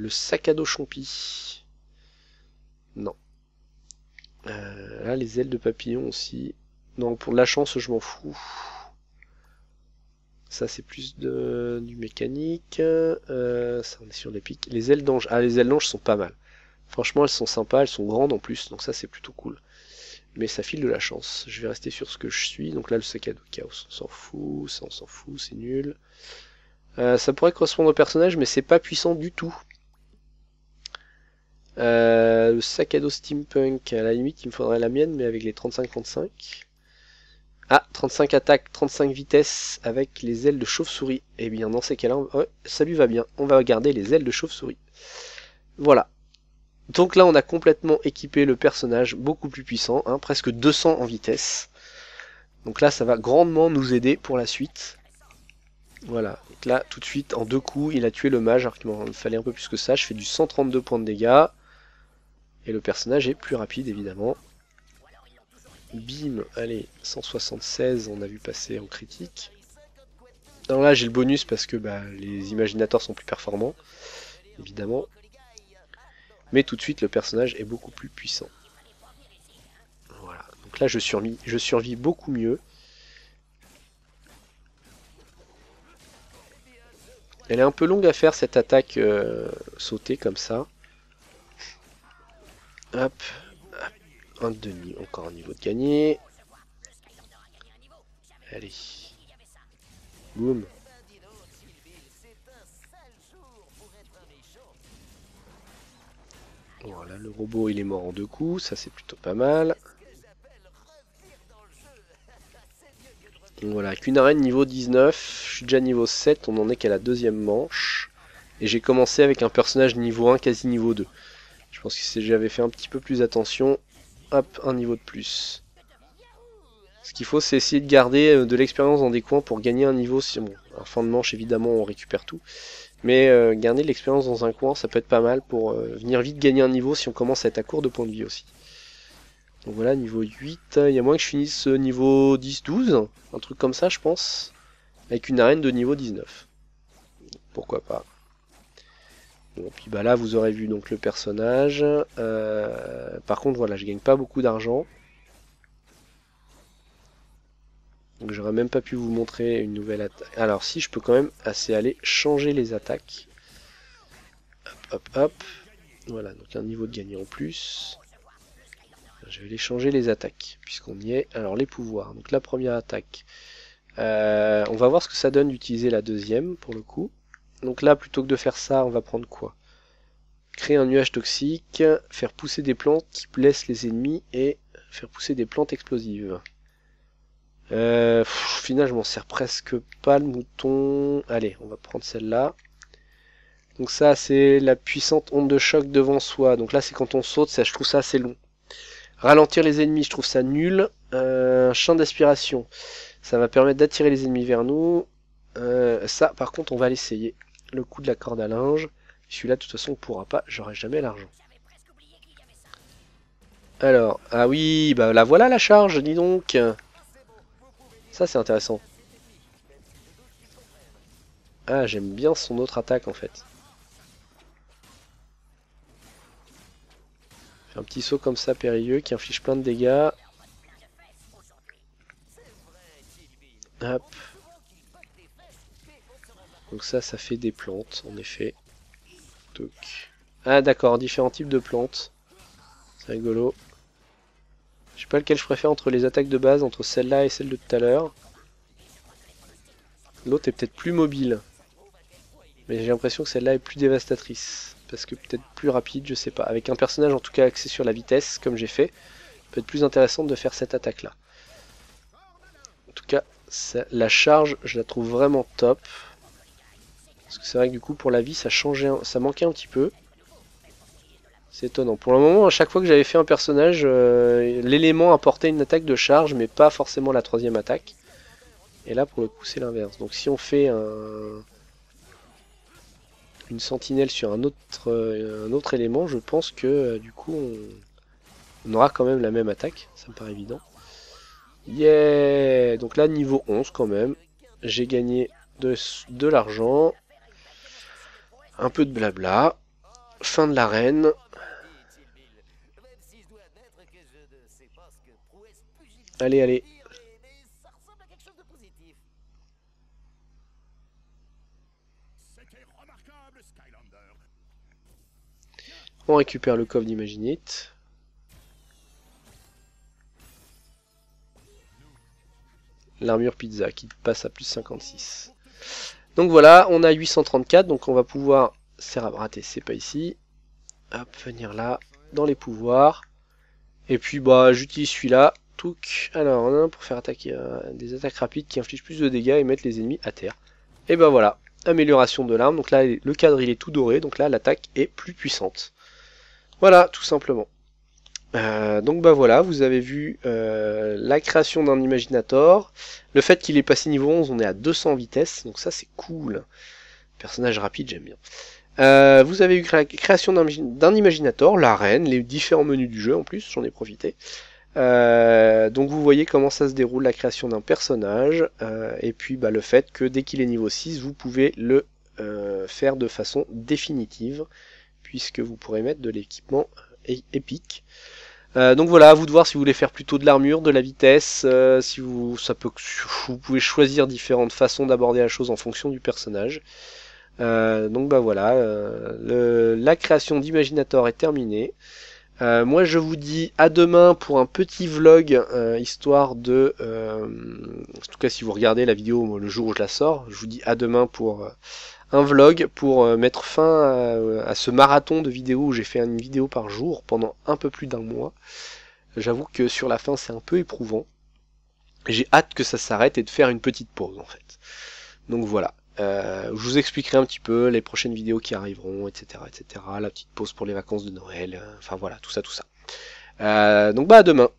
Speaker 1: le sac à dos Chompi. Non. Euh, là, les ailes de papillon aussi. Non, pour la chance, je m'en fous. Ça, c'est plus de, du mécanique. Euh, ça, on est sur les pics. Les ailes d'ange. Ah, les ailes d'ange sont pas mal. Franchement, elles sont sympas, elles sont grandes en plus, donc ça, c'est plutôt cool. Mais ça file de la chance. Je vais rester sur ce que je suis. Donc là, le sac à dos chaos, on s'en fout. Ça, on s'en fout, c'est nul. Euh, ça pourrait correspondre au personnage, mais c'est pas puissant du tout. Euh, le sac à dos steampunk, à la limite, il me faudrait la mienne, mais avec les 35-35. Ah, 35 attaques, 35 vitesse avec les ailes de chauve-souris. Eh bien, dans ces cas-là, oh, ça lui va bien. On va garder les ailes de chauve-souris. Voilà. Donc là, on a complètement équipé le personnage beaucoup plus puissant, hein, presque 200 en vitesse. Donc là, ça va grandement nous aider pour la suite. Voilà, donc là, tout de suite, en deux coups, il a tué le mage, alors qu'il m'en fallait un peu plus que ça. Je fais du 132 points de dégâts. Et le personnage est plus rapide, évidemment. Bim, allez, 176, on a vu passer en critique. Alors là, j'ai le bonus parce que bah, les imaginateurs sont plus performants, évidemment. Mais tout de suite, le personnage est beaucoup plus puissant. Voilà, donc là, je survis, je beaucoup mieux. Elle est un peu longue à faire cette attaque euh, sautée comme ça. Hop. Un demi, encore un niveau de gagné. Allez. Boum. Voilà, le robot il est mort en deux coups, ça c'est plutôt pas mal. Donc voilà, qu'une arène niveau 19, je suis déjà niveau 7, on en est qu'à la deuxième manche. Et j'ai commencé avec un personnage niveau 1, quasi niveau 2. Je pense que si j'avais fait un petit peu plus attention, hop, un niveau de plus. Ce qu'il faut, c'est essayer de garder euh, de l'expérience dans des coins pour gagner un niveau. Si, bon, en fin de manche, évidemment, on récupère tout. Mais euh, garder l'expérience dans un coin, ça peut être pas mal pour euh, venir vite gagner un niveau si on commence à être à court de points de vie aussi. Donc voilà, niveau 8. Il y a moins que je finisse euh, niveau 10-12, un truc comme ça, je pense. Avec une arène de niveau 19. Pourquoi pas. Bon, puis bah là, vous aurez vu donc le personnage. Euh, par contre, voilà, je gagne pas beaucoup d'argent. Donc j'aurais même pas pu vous montrer une nouvelle attaque. Alors si, je peux quand même assez aller changer les attaques. Hop, hop, hop. Voilà, donc un niveau de gagner en plus. Je vais aller changer les attaques, puisqu'on y est. Alors les pouvoirs, donc la première attaque. Euh, on va voir ce que ça donne d'utiliser la deuxième, pour le coup. Donc là, plutôt que de faire ça, on va prendre quoi Créer un nuage toxique, faire pousser des plantes qui blessent les ennemis et faire pousser des plantes explosives. Euh, je m'en sers presque pas le mouton. Allez, on va prendre celle-là. Donc ça, c'est la puissante onde de choc devant soi. Donc là, c'est quand on saute, ça, je trouve ça assez long. Ralentir les ennemis, je trouve ça nul. Euh, un champ d'aspiration, ça va permettre d'attirer les ennemis vers nous. Euh, ça, par contre, on va l'essayer le coup de la corde à linge. Celui-là, de toute façon, on pourra pas. J'aurai jamais l'argent. Alors, ah oui, bah la voilà la charge, dis donc. Ça, c'est intéressant. Ah, j'aime bien son autre attaque, en fait. Fait un petit saut comme ça, périlleux, qui inflige plein de dégâts. Hop. Donc ça, ça fait des plantes, en effet. Donc. Ah d'accord, différents types de plantes. C'est rigolo. Je sais pas lequel je préfère entre les attaques de base, entre celle-là et celle de tout à l'heure. L'autre est peut-être plus mobile. Mais j'ai l'impression que celle-là est plus dévastatrice. Parce que peut-être plus rapide, je sais pas. Avec un personnage en tout cas axé sur la vitesse, comme j'ai fait, peut-être plus intéressant de faire cette attaque-là. En tout cas, la charge, je la trouve vraiment top. Parce que c'est vrai que du coup, pour la vie, ça, changeait, ça manquait un petit peu. C'est étonnant. Pour le moment, à chaque fois que j'avais fait un personnage, euh, l'élément apportait une attaque de charge, mais pas forcément la troisième attaque. Et là, pour le coup, c'est l'inverse. Donc si on fait un... une sentinelle sur un autre, euh, un autre élément, je pense que euh, du coup, on... aura quand même la même attaque. Ça me paraît évident. Yeah Donc là, niveau 11 quand même. J'ai gagné de, de l'argent. Un peu de blabla. Fin de l'arène. Allez, allez. On récupère le coffre d'Imaginite. L'armure pizza qui passe à plus 56. Donc voilà, on a 834, donc on va pouvoir... C'est raté, c'est pas ici. Hop, venir là, dans les pouvoirs. Et puis bah j'utilise celui-là. Alors, pour faire attaquer euh, des attaques rapides qui infligent plus de dégâts et mettent les ennemis à terre. Et ben voilà, amélioration de l'arme. Donc là, le cadre il est tout doré, donc là l'attaque est plus puissante. Voilà, tout simplement. Euh, donc bah voilà, vous avez vu euh, la création d'un Imaginator, le fait qu'il est passé niveau 11, on est à 200 vitesses, donc ça c'est cool. Personnage rapide, j'aime bien. Euh, vous avez eu la création d'un Imaginator, l'arène, les différents menus du jeu en plus, j'en ai profité. donc vous voyez comment ça se déroule la création d'un personnage, et puis bah, le fait que dès qu'il est niveau 6, vous pouvez le faire de façon définitive, puisque vous pourrez mettre de l'équipement épique. Euh, donc voilà, à vous de voir si vous voulez faire plutôt de l'armure, de la vitesse, euh, si vous, ça peut, vous pouvez choisir différentes façons d'aborder la chose en fonction du personnage. Euh, donc bah voilà, la création d'Imaginator est terminée. moi je vous dis à demain pour un petit vlog, histoire de... en tout cas si vous regardez la vidéo le jour où je la sors, je vous dis à demain pour un vlog pour euh, mettre fin euh, à, ce marathon de vidéos où j'ai fait une vidéo par jour pendant un peu plus d'un mois. J'avoue que sur la fin c'est un peu éprouvant. J'ai hâte que ça s'arrête et de faire une petite pause en fait. Donc voilà. Euh, je vous expliquerai un petit peu les prochaines vidéos qui arriveront, etc., etc. La petite pause pour les vacances de Noël. Enfin voilà, tout ça, tout ça. donc bah à demain.